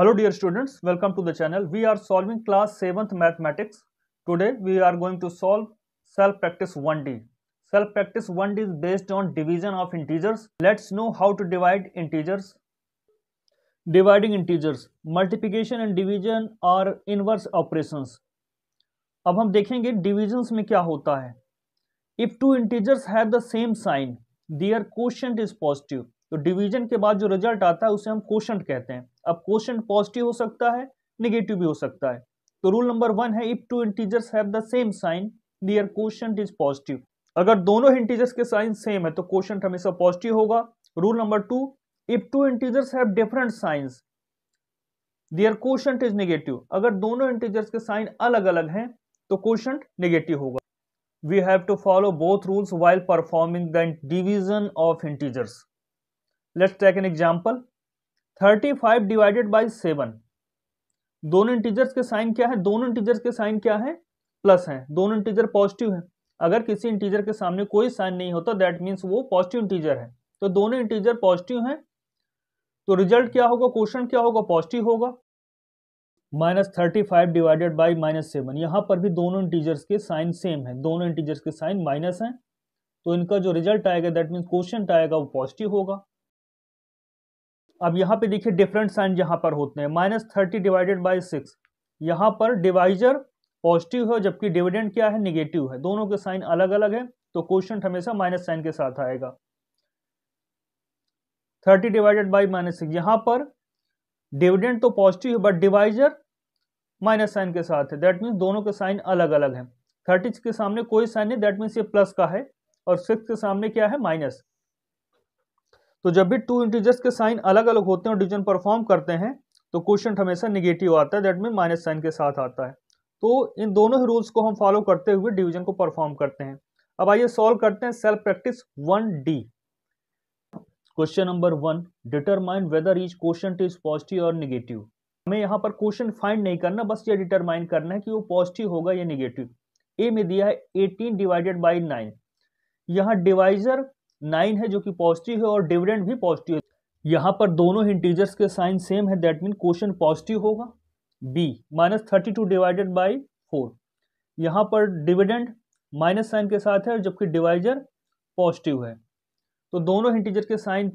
hello dear students welcome to the channel we are solving class seventh mathematics today we are going to solve self practice one D self practice one D is based on division of integers let's know how to divide integers dividing integers multiplication and division are inverse operation अब हम देखेंगे divisions में क्या होता है if two integers have same sign their question is positive तो division के बाद जो रिजल्ट आता है उसे हम क्वेश्चन कहते हैं अब क्वेश्चन पॉजिटिव हो सकता है निगेटिव भी हो सकता है तो रूल नंबर वन है if two integers have the same sign their question is positive अगर दोनों इंटीजर्स के साइन सेम है तो क्वेश्चन हमेशा पॉजिटिव होगा rule number two if two integers have different signs their question is negative अगर दोनों इंटीजर्स के साइन अलग अलग हैं तो क्वेश्चन नेगेटिव होगा we have to follow both rules while performing the division of integers let's take an example thirty five divided by seven दोनों integers के साइन क्या है दोनों इंटीजर्स के साइन क्या है प्लस है दोनों इंटीजर पॉजिटिव है अगर किसी इंटीजर के सामने कोई साइन नहीं होता दैट मीन्स वो पॉजिटिव इंटीजर है तो दोनों इंटीजर पॉजिटिव हैं तो रिजल्ट क्या होगा क्वेश्चन क्या होगा पॉजिटिव होगा minus thirty five divided by minus seven यहाँ पर भी दोनों इंटीजर्स के साइन सेम है दोनों इंटीजर्स के साइन माइनस हैं तो इनका जो रिजल्ट आएगा दैट मीन्स क्वेश्चन आएगा वो पॉजिटिव होगा अब यहाँ पे देखिए डिफरेंट साइन यहाँ पर होते हैं minus thirty divided by six यहाँ पर डिवाइजर पॉजिटिव है जबकि डिविडेंड क्या है निगेटिव है दोनों के साइन अलग अलग है तो क्वेश्चन हमेशा माइनस साइन के साथ आएगा thirty divided by minus six यहाँ पर डिविडेंड तो पॉजिटिव है बट डिवाइजर माइनस साइन के साथ है दैट मीन्स दोनों के साइन अलग अलग हैं थर्टी के सामने कोई साइन नहीं दैट मीन्स ये प्लस का है और सिक्स के सामने क्या है माइनस तो जब भी टू इंटीजर्स के साइन अलग अलग होते हैं और डिवीजन परफॉर्म करते हैं तो क्वेश्चन हमेशा निगेटिव आता है दैट मीन माइनस साइन के साथ आता है तो इन दोनों ही रूल्स को हम फॉलो करते हुए डिवीजन को परफॉर्म करते हैं अब आइए सॉल्व करते हैं self practice one D question number one determine whether is question is positive और निगेटिव हमें यहाँ पर क्वेश्चन फाइंड नहीं करना बस ये डिटरमाइन करना है कि वो पॉजिटिव होगा या निगेटिव ए में दिया है एटीन डिवाइडेड बाई नाइन यहाँ डिवाइजर नाइन है जो कि पॉजिटिव है और डिविडेंड भी पॉजिटिव है यहाँ पर दोनों इंटीजर्स के साइन सेम है दैट मीन क्वेश्चन पॉजिटिव होगा B minus thirty two divided by four यहाँ पर डिविडेंड माइनस साइन के साथ है जबकि डिवाइजर पॉजिटिव है तो दोनों इंटीजर के साइन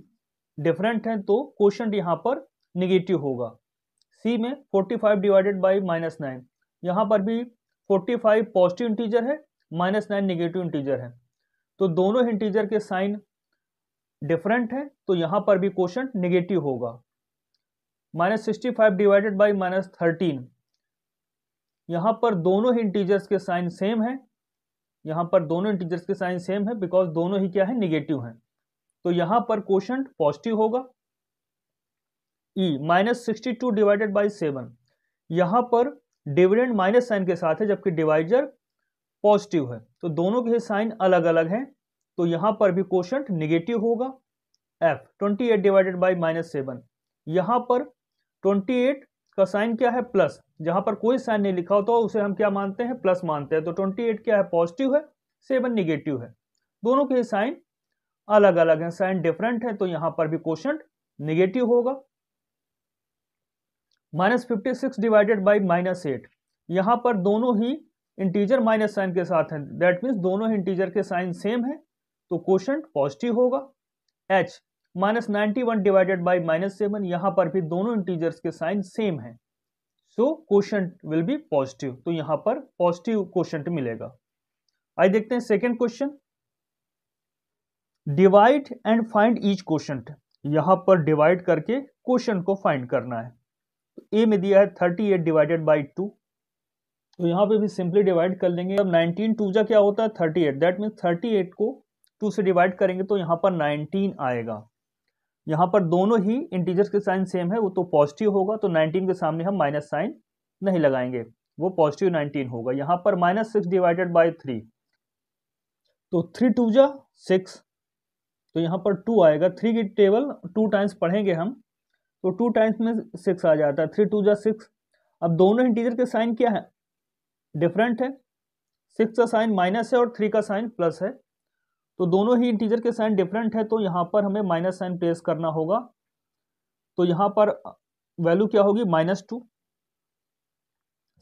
डिफरेंट हैं तो क्वेश्चन यहाँ पर निगेटिव होगा सी में forty five divided by minus nine यहाँ पर भी फोर्टी फाइव पॉजिटिव इंटीजर है माइनस नाइन निगेटिव इंटीजर है तो दोनों इंटीजर के साइन डिफरेंट है तो यहां पर भी क्वेश्चन निगेटिव होगा minus sixty five divided by minus thirteen यहां पर दोनों ही इंटीजर्स के साइन सेम है यहां पर दोनों इंटीजर्स के साइन सेम है बिकॉज दोनों ही क्या है निगेटिव है तो यहां पर क्वेश्चन पॉजिटिव होगा E minus sixty two divided by seven यहां पर डिविडेंड माइनस साइन के साथ है जबकि डिवाइजर पॉजिटिव है तो दोनों के साइन अलग अलग हैं तो यहां पर भी क्वेश्चन निगेटिव होगा F twenty eight divided by minus seven यहाँ पर ट्वेंटी एट का साइन क्या है प्लस जहां पर कोई साइन नहीं लिखा होता तो उसे हम क्या मानते हैं प्लस मानते हैं तो ट्वेंटी एट क्या है पॉजिटिव है सेवन निगेटिव है दोनों के साइन अलग अलग हैं साइन डिफरेंट है तो यहां पर भी क्वेश्चन निगेटिव होगा minus fifty six divided by minus eight यहां पर दोनों ही इंटीजर माइनस साइन के साथ हैं दैट मीन्स दोनों इंटीजर के साइन सेम है तो क्वेश्चन पॉजिटिव होगा H minus ninety one divided by minus seven यहाँ पर भी दोनों इंटीजर्स के साइन सेम है so question will be positive तो यहाँ पर पॉजिटिव क्वेश्चन मिलेगा आइए देखते हैं second question divide and find each question यहां पर डिवाइड करके क्वेश्चन को फाइंड करना है तो ए में दिया है thirty eight divided by two तो यहाँ पे भी सिंपली डिवाइड कर लेंगे अब 19 टू जा क्या होता है 38 दैट मीन्स 38 को टू से डिवाइड करेंगे तो यहाँ पर 19 आएगा यहाँ पर दोनों ही इंटीजर्स के साइन सेम है वो तो पॉजिटिव होगा तो 19 के सामने हम माइनस साइन नहीं लगाएंगे वो पॉजिटिव 19 होगा यहाँ पर minus six divided by three तो थ्री टू जा सिक्स तो यहाँ पर टू आएगा थ्री की टेबल टू टाइम्स पढ़ेंगे हम तो टू टाइम्स में सिक्स आ जाता है थ्री टू जा सिक्स अब दोनों इंटीजर के साइन क्या है डिफरेंट है सिक्स का साइन माइनस है और थ्री का साइन प्लस है तो दोनों ही इंटीजर के साइन डिफरेंट है तो यहाँ पर हमें माइनस साइन प्लेस करना होगा तो यहाँ पर वैल्यू क्या होगी माइनस टू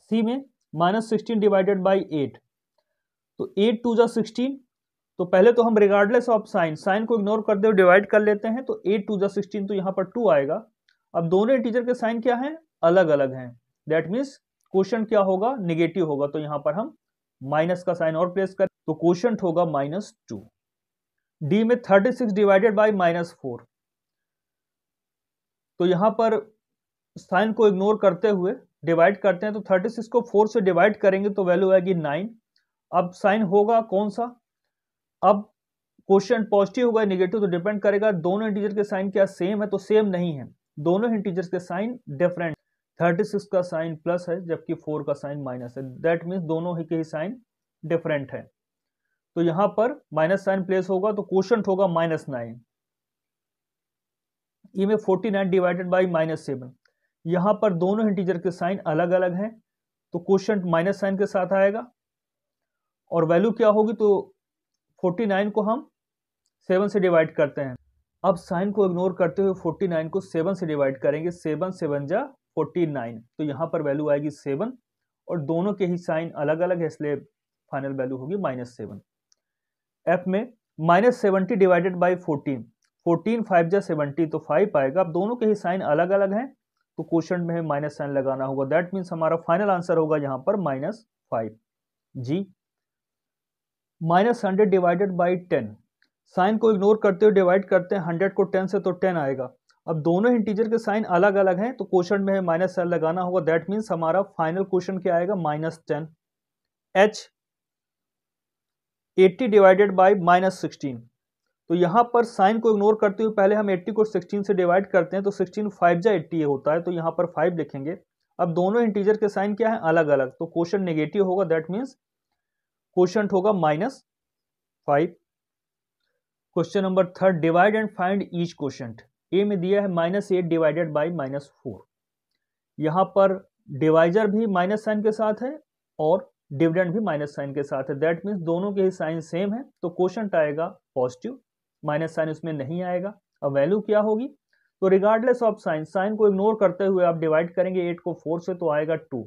सी में minus sixteen divided by eight तो एट टू जो सिक्सटीन तो पहले तो हम रिगार्डलेस ऑफ साइन साइन को इग्नोर करते हुए डिवाइड कर लेते हैं तो एट टू जो सिक्सटीन तो यहाँ पर टू आएगा अब दोनों इंटीजर के साइन क्या हैं अलग अलग हैं दैट मीन्स क्वेश्चन क्या होगा निगेटिव होगा तो यहां पर हम माइनस का साइन और प्लेस करें तो क्वेश्चन होगा माइनस टू डी में thirty six divided by minus four तो यहां पर साइन को इग्नोर करते हुए डिवाइड करते हैं तो थर्टी सिक्स को फोर से डिवाइड करेंगे तो वैल्यू आएगी नाइन अब साइन होगा कौन सा अब क्वेश्चन पॉजिटिव होगा निगेटिव तो डिपेंड करेगा दोनों इंटीजर के साइन क्या सेम है तो सेम नहीं है दोनों इंटीजर्स के साइन डिफरेंट थर्टी सिक्स का साइन प्लस है जबकि फोर का साइन माइनस है दैट मीन्स दोनों ही के ही साइन डिफरेंट है तो यहां पर माइनस साइन प्लेस होगा तो क्वेश्चन होगा माइनस नाइन ये e में forty nine divided by minus seven यहां पर दोनों इंटीजर के साइन अलग अलग हैं तो क्वेश्चन माइनस साइन के साथ आएगा और वैल्यू क्या होगी तो फोर्टी नाइन को हम सेवन से डिवाइड करते हैं अब साइन को इग्नोर करते हुए फोर्टी नाइन को सेवन से डिवाइड करेंगे सेवन सेवन जा फोर्टी नाइन तो यहाँ पर वैल्यू आएगी सेवन और दोनों के ही साइन अलग अलग है इसलिए फाइनल वैल्यू होगी माइनस सेवन एफ में minus seventy divided by fourteen fourteen five जा सेवेंटी तो फाइव आएगा अब दोनों के ही साइन अलग अलग हैं तो क्वेश्चन में माइनस साइन लगाना होगा दैट मीन्स हमारा फाइनल आंसर होगा यहाँ पर minus five G minus hundred divided by ten sign को इग्नोर करते हुए डिवाइड करते हैं हंड्रेड को टेन से तो टेन आएगा अब दोनों इंटीजर के साइन अलग अलग हैं तो क्वेश्चन में माइनस साइन लगाना होगा दैट मीन्स हमारा फाइनल क्वेश्चन क्या आएगा minus ten H eighty divided by minus sixteen तो यहाँ पर साइन को इग्नोर करते हुए पहले हम 80 को 16 से डिवाइड करते हैं तो 16 फाइव जा एट्टी होता है तो यहाँ पर फाइव लिखेंगे अब दोनों इंटीजर के साइन क्या है अलग अलग तो क्वेश्चन नेगेटिव होगा दैट मीन्स क्वेश्चन होगा minus five question number third divide and find each question A में दिया है minus eight divided by minus four यहाँ पर डिवाइजर भी माइनस साइन के साथ है और डिविडेंड भी माइनस साइन के साथ है दैट मीन्स दोनों के ही साइन सेम है तो क्वेश्चन आएगा पॉजिटिव माइनस साइन उसमें नहीं आएगा अब वैल्यू क्या होगी तो रिगार्डलेस ऑफ साइन साइन को इग्नोर करते हुए आप डिवाइड करेंगे एट को फोर से तो आएगा टू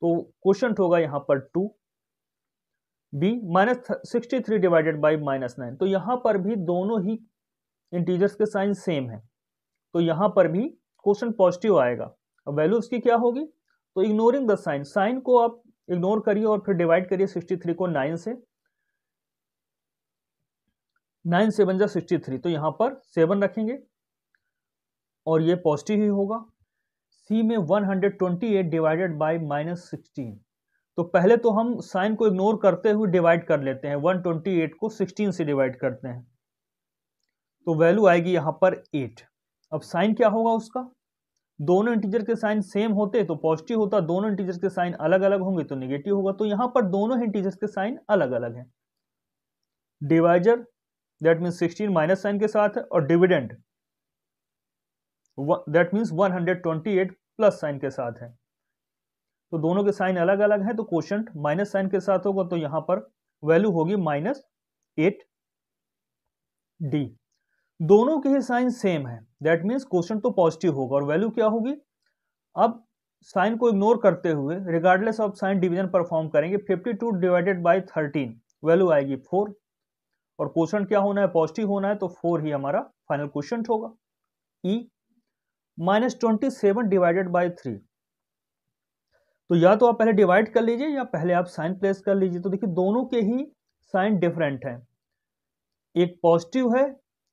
तो क्वेश्चन होगा यहाँ पर two B minus sixty three divided by minus nine तो यहाँ पर भी दोनों ही इंटीजर्स के साइन सेम है तो यहाँ पर भी क्वेश्चन पॉजिटिव आएगा अब वैल्यू उसकी क्या होगी तो इग्नोरिंग द साइन साइन को आप इग्नोर करिए और फिर डिवाइड करिए 63 को 9 से 9 सेवन जा सिक्सटी तो यहाँ पर सेवन रखेंगे और ये पॉजिटिव ही होगा सी में 128 डिवाइडेड बाय माइनस सिक्सटीन तो पहले तो हम साइन को इग्नोर करते हुए डिवाइड कर लेते हैं 128 को 16 से डिवाइड करते हैं तो वैल्यू आएगी यहाँ पर एट अब साइन क्या होगा उसका दोनों इंटीजर के साइन सेम होते तो पॉजिटिव होता दोनों इंटीजर के साइन अलग अलग होंगे तो निगेटिव होगा तो यहाँ पर दोनों इंटीजर के साइन अलग अलग हैं divisor that means sixteen minus sign के साथ है और dividend that means eight plus sign के साथ है तो दोनों के साइन अलग अलग हैं तो क्वेश्चन माइनस साइन के साथ होगा तो यहाँ पर वैल्यू होगी माइनस एट डी दोनों के ही साइन सेम है दैट मीन्स क्वेश्चन तो पॉजिटिव होगा और वैल्यू क्या होगी अब साइन को इग्नोर करते हुए regardless of sign division perform करेंगे 52 डिवाइडेड बाय 13 वैल्यू आएगी 4 और क्वेश्चन क्या होना है पॉजिटिव होना है तो 4 ही हमारा फाइनल क्वेश्चन होगा E minus twenty seven divided by three तो या तो आप पहले डिवाइड कर लीजिए या पहले आप साइन प्लेस कर लीजिए तो देखिए दोनों के ही साइन डिफरेंट हैं एक पॉजिटिव है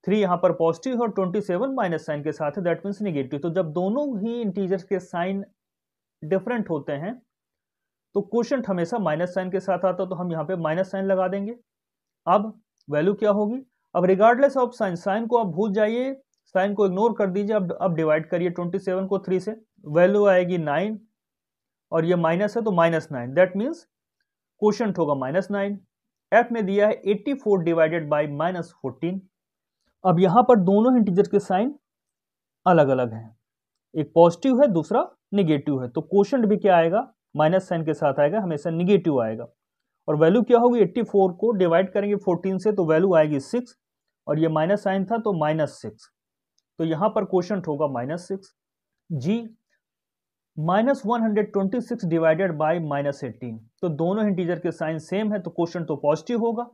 थ्री यहाँ पर पॉजिटिव और ट्वेंटी सेवन माइनस साइन के साथ है दैट मीन्स निगेटिव तो जब दोनों ही इंटीजर्स के साइन डिफरेंट होते हैं तो क्वेश्चन हमेशा माइनस साइन के साथ आता तो हम यहाँ पे माइनस साइन लगा देंगे अब वैल्यू क्या होगी अब रिगार्डलेस ऑफ साइन साइन को आप भूल जाइए साइन को इग्नोर कर दीजिए अब अब डिवाइड करिए ट्वेंटी सेवन को थ्री से वैल्यू आएगी नाइन और ये माइनस है तो minus nine that means question होगा माइनस नाइन एफ में दिया है eighty four divided by minus fourteen अब यहाँ पर दोनों इंटीजर के साइन अलग अलग हैं एक पॉजिटिव है दूसरा निगेटिव है तो क्वेश्चन भी क्या आएगा माइनस साइन के साथ आएगा हमेशा निगेटिव आएगा और वैल्यू क्या होगी 84 को डिवाइड करेंगे फोर्टीन से तो वैल्यू आएगी सिक्स और ये माइनस साइन था तो माइनस सिक्स तो यहाँ पर क्वेश्चन होगा minus six G minus one hundred twenty six divided by minus eighteen तो दोनों इंटीजर के साइन सेम है तो क्वेश्चन तो पॉजिटिव होगा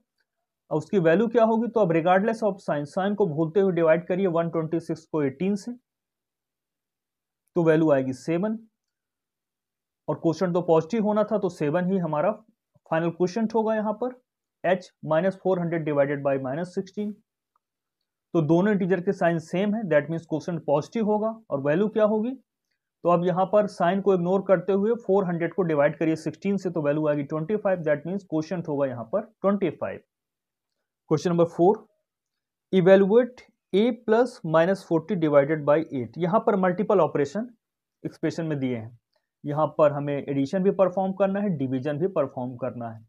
अब उसकी वैल्यू क्या होगी तो अब रिगार्डलेस ऑफ साइन साइन को भूलते हुए डिवाइड करिए 126 को 18 से तो वैल्यू आएगी सेवन और क्वेश्चन तो पॉजिटिव होना था तो सेवन ही हमारा फाइनल क्वेश्चन होगा यहां पर H minus four hundred divided by minus sixteen तो दोनों इंटीजर के साइन सेम है दैट मीन्स क्वेश्चन पॉजिटिव होगा और वैल्यू क्या होगी तो अब यहां पर साइन को इग्नोर करते हुए 400 को डिवाइड करिए 16 से तो वैल्यू आएगी 25 दैट मीन्स क्वेश्चन होगा यहाँ पर 25 question number four evaluate A plus minus forty divided by eight यहाँ पर मल्टीपल ऑपरेशन एक्सप्रेशन में दिए हैं यहाँ पर हमें एडिशन भी परफॉर्म करना है डिवीजन भी परफॉर्म करना है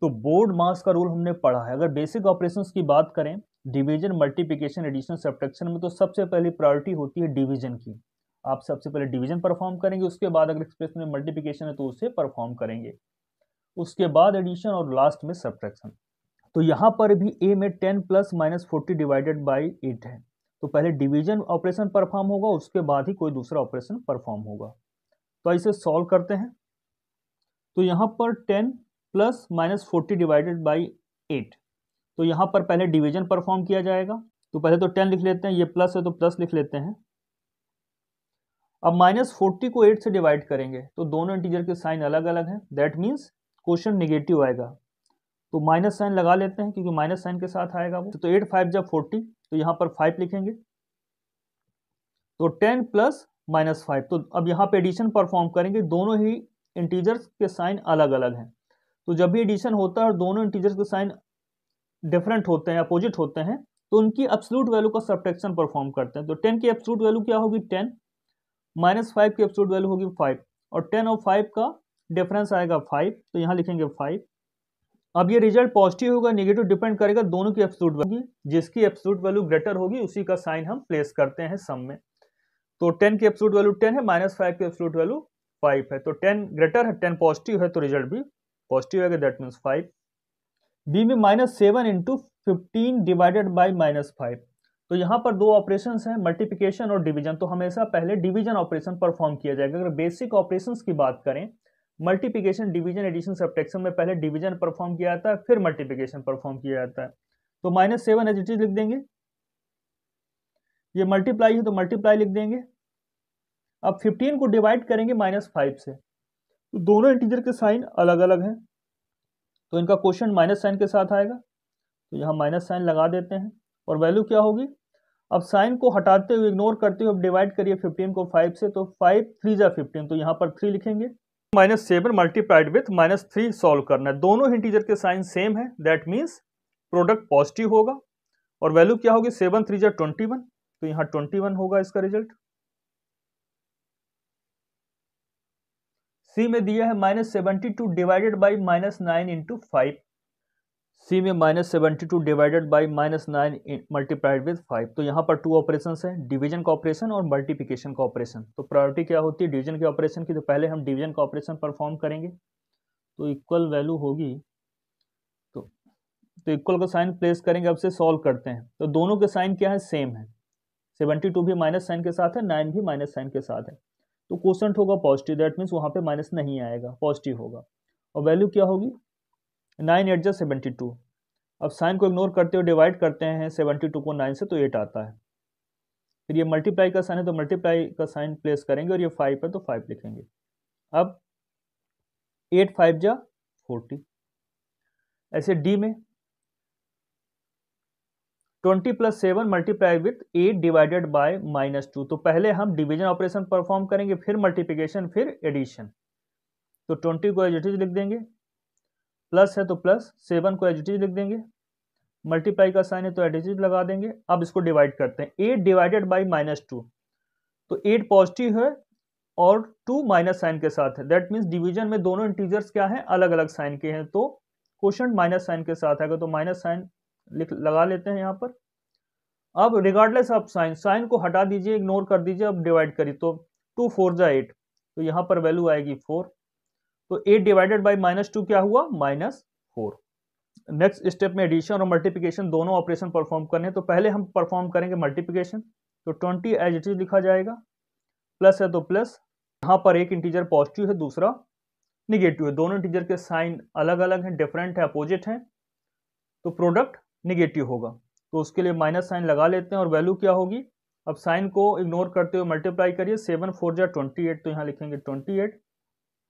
तो बोर्ड मास का रूल हमने पढ़ा है अगर बेसिक ऑपरेशन की बात करें डिवीजन मल्टीप्लिकेशन एडिशन सब्ट्रैक्शन में तो सबसे पहली प्रायोरिटी होती है डिवीजन की आप सबसे पहले डिवीजन परफॉर्म करेंगे उसके बाद अगर एक्सप्रेशन में मल्टीप्लिकेशन है तो उसे परफॉर्म करेंगे उसके बाद एडिशन और लास्ट में सब्ट्रैक्शन तो यहाँ पर भी ए में ten plus minus forty divided by eight है तो पहले डिवीजन ऑपरेशन परफॉर्म होगा उसके बाद ही कोई दूसरा ऑपरेशन परफॉर्म होगा तो इसे सॉल्व करते हैं तो यहाँ पर ten plus minus forty divided by eight तो यहाँ पर पहले डिवीजन परफॉर्म किया जाएगा तो पहले तो टेन लिख लेते हैं ये प्लस है तो प्लस लिख लेते हैं अब माइनस फोर्टी को एट से डिवाइड करेंगे तो दोनों इंटीजर के साइन अलग अलग हैं दैट मीन्स क्वेश्चन निगेटिव आएगा तो माइनस साइन लगा लेते हैं क्योंकि माइनस साइन के साथ आएगा वो तो एट फाइव जब फोर्टी तो यहाँ पर फाइव लिखेंगे तो टेन प्लस माइनस फाइव तो अब यहाँ पे एडिशन परफॉर्म करेंगे दोनों ही इंटीजर्स के साइन अलग अलग हैं तो जब भी एडिशन होता है और दोनों इंटीजर्स के साइन डिफरेंट होते हैं अपोजिट होते हैं तो उनकी एब्सोलूट वैल्यू का सब्ट्रैक्शन परफॉर्म करते हैं तो टेन की एब्सोलूट वैल्यू क्या होगी टेन माइनस फाइव की एब्सोलूट वैल्यू होगी फाइव और टेन और फाइव का डिफरेंस आएगा फाइव तो यहाँ लिखेंगे फाइव अब ये रिजल्ट पॉजिटिव होगा नेगेटिव डिपेंड करेगा दोनों की एप्सूट वैल्यू जिसकी एप्सूट वैल्यू ग्रेटर होगी उसी का साइन हम प्लेस करते हैं सम में तो टेन की एप्सूट वैल्यू टेन है माइनस फाइव की एप्सूट वैल्यू फाइव है तो टेन ग्रेटर है टेन पॉजिटिव है तो रिजल्ट भी पॉजिटिव है दैट मीन्स फाइव बी में minus seven into fifteen divided by minus five तो यहाँ पर दो ऑपरेशन हैं मल्टीप्लिकेशन और डिवीजन तो हमेशा पहले डिवीजन ऑपरेशन परफॉर्म किया जाएगा अगर बेसिक ऑपरेशन की बात करें मल्टीप्लिकेशन डिवीजन एडिशन सब्ट्रैक्शन में पहले डिवीजन परफॉर्म किया जाता है फिर मल्टीप्लिकेशन परफॉर्म किया जाता है तो minus seven as it is लिख देंगे ये मल्टीप्लाई है तो मल्टीप्लाई लिख देंगे अब फिफ्टीन को डिवाइड करेंगे माइनस फाइव से तो दोनों इंटीजर के साइन अलग अलग हैं तो इनका क्वेश्चन माइनस साइन के साथ आएगा तो यहाँ माइनस साइन लगा देते हैं और वैल्यू क्या होगी अब साइन को हटाते हुए इग्नोर करते हुए अब डिवाइड करिए फिफ्टीन को फाइव से तो फाइव थ्री जा फिफ्टीन तो यहाँ पर थ्री लिखेंगे minus seven multiplied with minus three solve करना है दोनों इंटीजर के साइन सेम है दैट मीन्स प्रोडक्ट पॉजिटिव होगा और वैल्यू क्या होगी सेवन थ्री जै ट्वेंटी वन तो यहाँ ट्वेंटी वन होगा इसका रिजल्ट सी में दिया है minus seventy two divided by minus nine into five C में minus seventy two divided by minus nine multiplied with five तो यहाँ पर टू ऑपरेशन है डिवीजन का ऑपरेशन और मल्टीप्लिकेशन का ऑपरेशन तो प्रायोरिटी क्या होती है डिवीजन के ऑपरेशन की तो पहले हम डिवीजन का ऑपरेशन परफॉर्म करेंगे तो इक्वल वैल्यू होगी तो तो इक्वल का साइन प्लेस करेंगे अब से सॉल्व करते हैं तो दोनों के साइन क्या है सेम है सेवेंटी टू भी माइनस साइन के साथ है नाइन भी माइनस साइन के साथ है तो क्वेश्चन होगा पॉजिटिव दैट मीन्स वहाँ पे माइनस नहीं आएगा पॉजिटिव होगा और वैल्यू क्या होगी नाइन एट जो सेवेंटी टू अब साइन को इग्नोर करते हुए डिवाइड करते हैं सेवेंटी टू को नाइन से तो एट आता है फिर ये मल्टीप्लाई का साइन है तो मल्टीप्लाई का साइन प्लेस करेंगे और ये फाइव है तो फाइव लिखेंगे अब एट फाइव जा फोर्टी ऐसे डी में twenty plus seven multiply with eight divided by minus two तो पहले हम डिवीजन ऑपरेशन परफॉर्म करेंगे फिर मल्टीप्लिकेशन फिर एडिशन तो ट्वेंटी को एज इट इज लिख देंगे प्लस है तो प्लस सेवन को एडिटिव लिख देंगे मल्टीप्लाई का साइन है तो एडिटिव लगा देंगे अब इसको डिवाइड करते हैं eight divided by minus two तो एट पॉजिटिव है और टू माइनस साइन के साथ है दैट मीन्स डिवीजन में दोनों इंटीजर्स क्या हैं अलग अलग साइन के हैं तो क्वेश्चन माइनस साइन के साथ आएगा तो माइनस साइन लिख लगा लेते हैं यहाँ पर अब रिगार्डलेस ऑफ साइन साइन को हटा दीजिए इग्नोर कर दीजिए अब डिवाइड करिए तो टू फोर जा एट तो यहाँ पर वैल्यू आएगी फोर तो eight divided by minus two क्या हुआ माइनस फोर नेक्स्ट स्टेप में एडिशन और मल्टीप्लिकेशन दोनों ऑपरेशन परफॉर्म करने तो पहले हम परफॉर्म करेंगे मल्टीप्लिकेशन तो ट्वेंटी एज इट इज लिखा जाएगा प्लस है तो प्लस यहाँ पर एक इंटीजर पॉजिटिव है दूसरा निगेटिव है दोनों इंटीजर के साइन अलग अलग हैं डिफरेंट है अपोजिट हैं तो प्रोडक्ट निगेटिव होगा तो उसके लिए माइनस साइन लगा लेते हैं और वैल्यू क्या होगी अब साइन को इग्नोर करते हुए मल्टीप्लाई करिए सेवन फोर जा ट्वेंटी एट तो यहाँ लिखेंगे twenty eight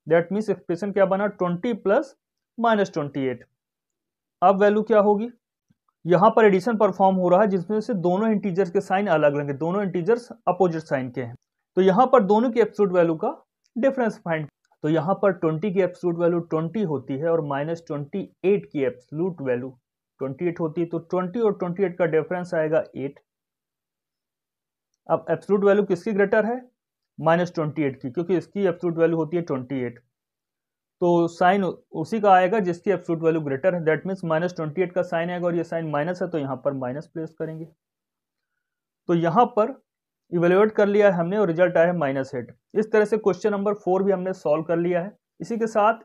that means expression क्या बना twenty plus minus twenty eight अब वैल्यू क्या होगी यहाँ पर एडिशन परफॉर्म हो रहा है जिसमें से दोनों इंटीजर्स के साइन अलग अलग हैं दोनों इंटीजर्स अपोजिट साइन के हैं तो यहाँ पर दोनों की एप्सूट वैल्यू का डिफरेंस फाइंड तो यहाँ पर 20 की एप्सलूट वैल्यू 20 होती है और माइनस ट्वेंटी की एप्सलूट वैल्यू 28 होती है तो 20 और 28 का डिफरेंस आएगा 8 अब एप्सलूट वैल्यू किसकी ग्रेटर है माइनस ट्वेंटी एट की क्योंकि इसकी एब्सोलूट वैल्यू होती है ट्वेंटी एट तो साइन उसी का आएगा जिसकी एब्सोलूट वैल्यू ग्रेटर है that means minus twenty eight का साइन आएगा और ये साइन माइनस है तो यहाँ पर माइनस प्लेस करेंगे तो यहाँ पर इवेल्युएट कर लिया है हमने और रिजल्ट आया है माइनस एट इस तरह से क्वेश्चन नंबर फोर भी हमने सॉल्व कर लिया है इसी के साथ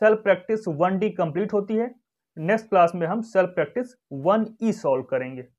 self practice one D complete होती है नेक्स्ट क्लास में हम self practice one E solve करेंगे